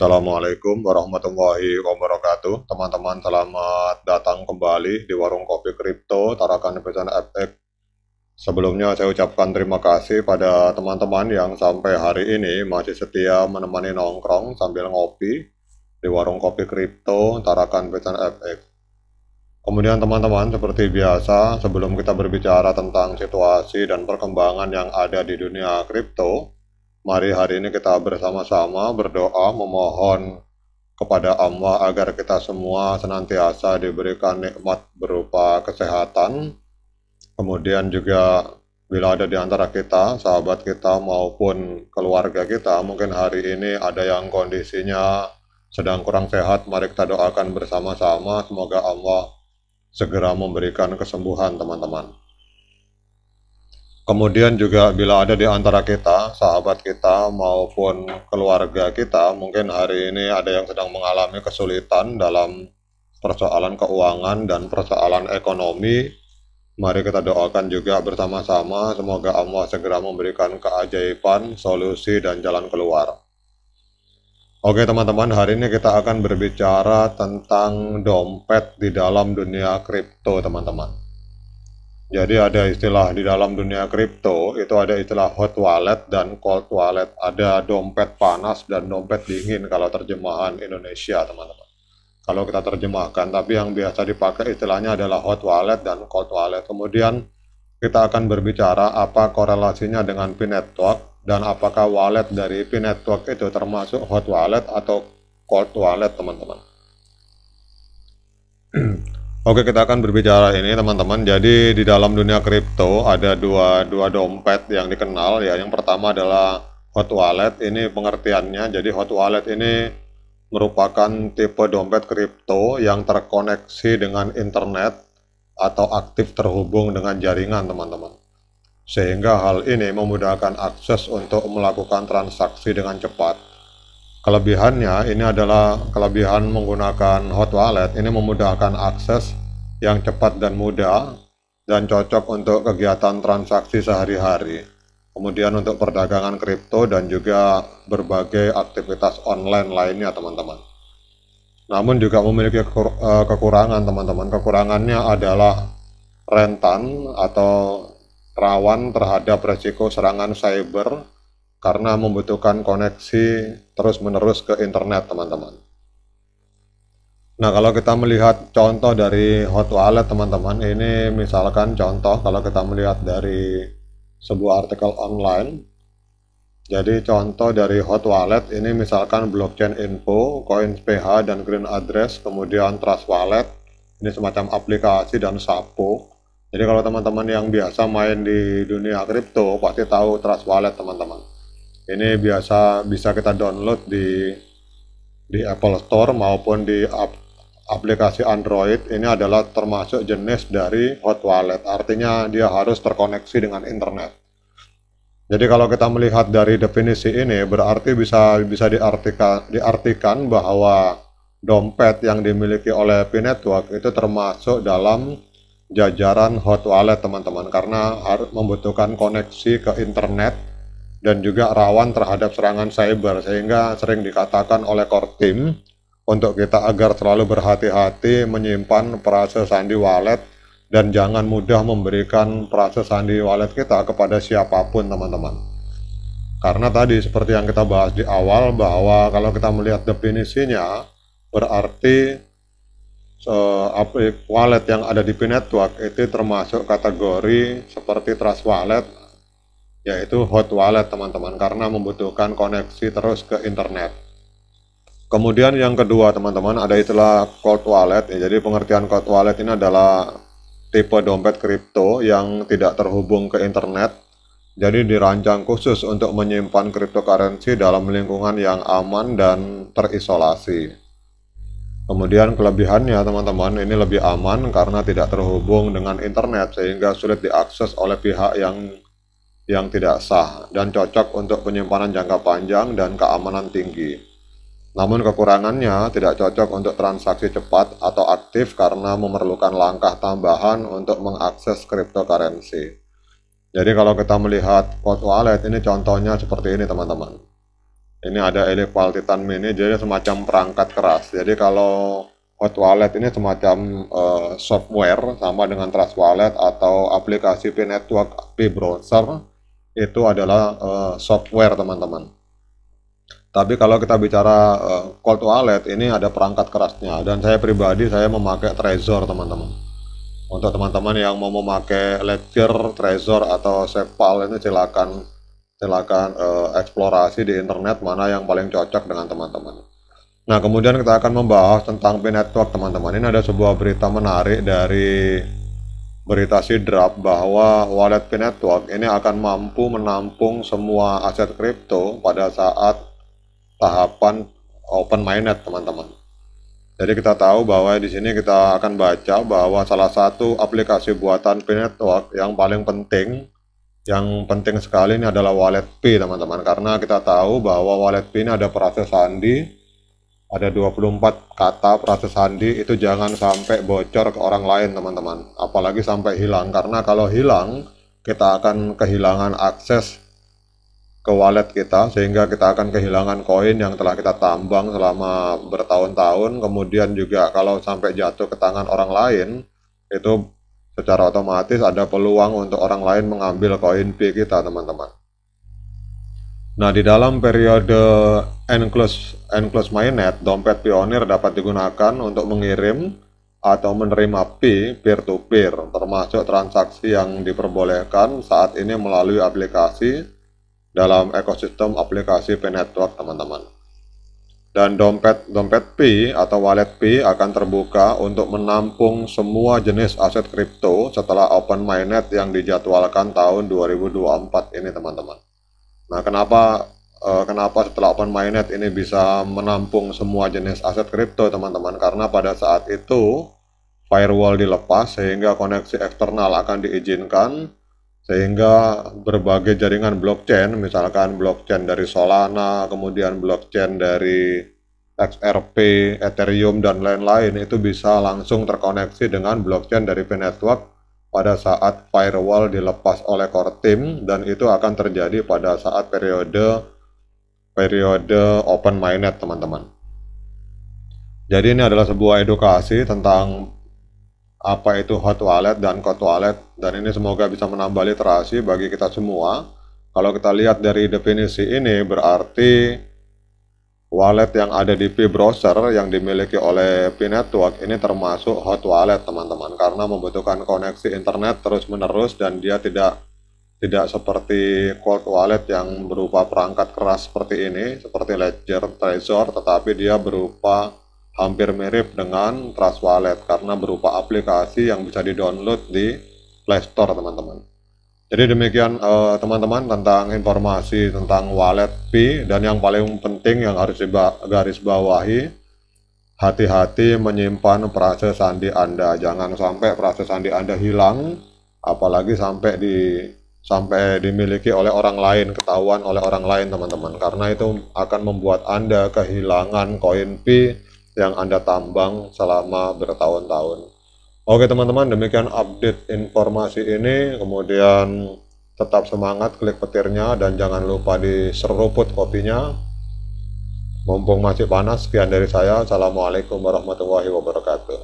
Assalamualaikum warahmatullahi wabarakatuh Teman-teman selamat datang kembali di Warung Kopi Kripto Tarakan Pesan FX Sebelumnya saya ucapkan terima kasih pada teman-teman yang sampai hari ini masih setia menemani nongkrong sambil ngopi di Warung Kopi Kripto Tarakan Pesan FX Kemudian teman-teman seperti biasa sebelum kita berbicara tentang situasi dan perkembangan yang ada di dunia kripto Mari hari ini kita bersama-sama berdoa memohon kepada Allah agar kita semua senantiasa diberikan nikmat berupa kesehatan. Kemudian juga bila ada di antara kita, sahabat kita maupun keluarga kita, mungkin hari ini ada yang kondisinya sedang kurang sehat, mari kita doakan bersama-sama semoga Allah segera memberikan kesembuhan teman-teman. Kemudian juga bila ada di antara kita, sahabat kita maupun keluarga kita, mungkin hari ini ada yang sedang mengalami kesulitan dalam persoalan keuangan dan persoalan ekonomi. Mari kita doakan juga bersama-sama, semoga Allah segera memberikan keajaiban, solusi, dan jalan keluar. Oke teman-teman, hari ini kita akan berbicara tentang dompet di dalam dunia kripto teman-teman. Jadi ada istilah di dalam dunia kripto, itu ada istilah hot wallet dan cold wallet. Ada dompet panas dan dompet dingin kalau terjemahan Indonesia, teman-teman. Kalau kita terjemahkan, tapi yang biasa dipakai istilahnya adalah hot wallet dan cold wallet. Kemudian kita akan berbicara apa korelasinya dengan pin network dan apakah wallet dari pin network itu termasuk hot wallet atau cold wallet, teman-teman. Oke kita akan berbicara ini teman-teman jadi di dalam dunia kripto ada dua, dua dompet yang dikenal ya yang pertama adalah hot wallet ini pengertiannya jadi hot wallet ini merupakan tipe dompet kripto yang terkoneksi dengan internet atau aktif terhubung dengan jaringan teman-teman sehingga hal ini memudahkan akses untuk melakukan transaksi dengan cepat Kelebihannya ini adalah kelebihan menggunakan hot wallet. Ini memudahkan akses yang cepat dan mudah dan cocok untuk kegiatan transaksi sehari-hari. Kemudian untuk perdagangan kripto dan juga berbagai aktivitas online lainnya teman-teman. Namun juga memiliki eh, kekurangan teman-teman. Kekurangannya adalah rentan atau rawan terhadap resiko serangan cyber karena membutuhkan koneksi terus-menerus ke internet, teman-teman. Nah, kalau kita melihat contoh dari hot wallet, teman-teman, ini misalkan contoh kalau kita melihat dari sebuah artikel online. Jadi contoh dari hot wallet ini misalkan blockchain info, coins PH dan green address, kemudian trust wallet. Ini semacam aplikasi dan sapu. Jadi kalau teman-teman yang biasa main di dunia kripto pasti tahu trust wallet teman-teman. Ini biasa bisa kita download di di Apple Store maupun di ap, aplikasi Android. Ini adalah termasuk jenis dari hot wallet. Artinya dia harus terkoneksi dengan internet. Jadi kalau kita melihat dari definisi ini berarti bisa bisa diartikan diartikan bahwa dompet yang dimiliki oleh P Network itu termasuk dalam jajaran hot wallet teman-teman karena harus membutuhkan koneksi ke internet dan juga rawan terhadap serangan cyber sehingga sering dikatakan oleh core team untuk kita agar selalu berhati-hati menyimpan perasa sandi wallet dan jangan mudah memberikan perasa sandi wallet kita kepada siapapun teman-teman karena tadi seperti yang kita bahas di awal bahwa kalau kita melihat definisinya berarti eh, wallet yang ada di P-Network itu termasuk kategori seperti trust wallet yaitu hot wallet teman-teman karena membutuhkan koneksi terus ke internet. Kemudian yang kedua teman-teman ada istilah cold wallet ya, jadi pengertian cold wallet ini adalah tipe dompet kripto yang tidak terhubung ke internet jadi dirancang khusus untuk menyimpan cryptocurrency dalam lingkungan yang aman dan terisolasi. Kemudian kelebihannya teman-teman ini lebih aman karena tidak terhubung dengan internet sehingga sulit diakses oleh pihak yang yang tidak sah dan cocok untuk penyimpanan jangka panjang dan keamanan tinggi. Namun kekurangannya tidak cocok untuk transaksi cepat atau aktif karena memerlukan langkah tambahan untuk mengakses cryptocurrency. Jadi kalau kita melihat cold wallet ini contohnya seperti ini teman-teman. Ini ada Elipal Titan Mini jadi semacam perangkat keras. Jadi kalau hot wallet ini semacam uh, software sama dengan trust wallet atau aplikasi p network p browser itu adalah uh, software teman-teman. Tapi kalau kita bicara uh, call to alert ini ada perangkat kerasnya dan saya pribadi saya memakai Trezor teman-teman. Untuk teman-teman yang mau memakai Ledger, Trezor atau Sepal ini silakan silakan uh, eksplorasi di internet mana yang paling cocok dengan teman-teman. Nah, kemudian kita akan membahas tentang P network teman-teman. Ini ada sebuah berita menarik dari berita sidrap bahwa Wallet Network ini akan mampu menampung semua aset kripto pada saat tahapan open mainnet teman-teman. Jadi kita tahu bahwa di sini kita akan baca bahwa salah satu aplikasi buatan P Network yang paling penting yang penting sekali ini adalah Wallet P teman-teman karena kita tahu bahwa Wallet P ini ada proses sandi ada 24 kata proses sandi itu jangan sampai bocor ke orang lain teman-teman apalagi sampai hilang karena kalau hilang kita akan kehilangan akses ke wallet kita sehingga kita akan kehilangan koin yang telah kita tambang selama bertahun-tahun kemudian juga kalau sampai jatuh ke tangan orang lain itu secara otomatis ada peluang untuk orang lain mengambil koin P kita teman-teman Nah, di dalam periode Enclosed Enclosed mainnet, dompet pionir dapat digunakan untuk mengirim atau menerima P peer to -peer, termasuk transaksi yang diperbolehkan saat ini melalui aplikasi dalam ekosistem aplikasi P-Network, teman-teman. Dan dompet dompet P atau wallet P akan terbuka untuk menampung semua jenis aset kripto setelah open mainnet yang dijadwalkan tahun 2024 ini, teman-teman. Nah, kenapa uh, kenapa setelah open mainnet ini bisa menampung semua jenis aset kripto, teman-teman? Karena pada saat itu firewall dilepas sehingga koneksi eksternal akan diizinkan sehingga berbagai jaringan blockchain, misalkan blockchain dari Solana, kemudian blockchain dari XRP, Ethereum, dan lain-lain, itu bisa langsung terkoneksi dengan blockchain dari P-Network pada saat firewall dilepas oleh core team dan itu akan terjadi pada saat periode periode open mainnet teman-teman. Jadi ini adalah sebuah edukasi tentang apa itu hot wallet dan cold wallet dan ini semoga bisa menambah literasi bagi kita semua. Kalau kita lihat dari definisi ini berarti wallet yang ada di Pi browser yang dimiliki oleh P network ini termasuk hot wallet teman-teman karena membutuhkan koneksi internet terus-menerus dan dia tidak tidak seperti cold wallet yang berupa perangkat keras seperti ini seperti ledger trezor tetapi dia berupa hampir mirip dengan trust wallet karena berupa aplikasi yang bisa di download di Play Store teman-teman jadi demikian eh, teman-teman uh, tentang informasi tentang wallet P dan yang paling penting yang harus garis bawahi hati-hati menyimpan proses sandi Anda. Jangan sampai proses sandi Anda hilang apalagi sampai di sampai dimiliki oleh orang lain, ketahuan oleh orang lain teman-teman. Karena itu akan membuat Anda kehilangan koin P yang Anda tambang selama bertahun-tahun. Oke teman-teman, demikian update informasi ini. Kemudian tetap semangat klik petirnya dan jangan lupa diseruput kopinya. Mumpung masih panas, sekian dari saya. Assalamualaikum warahmatullahi wabarakatuh.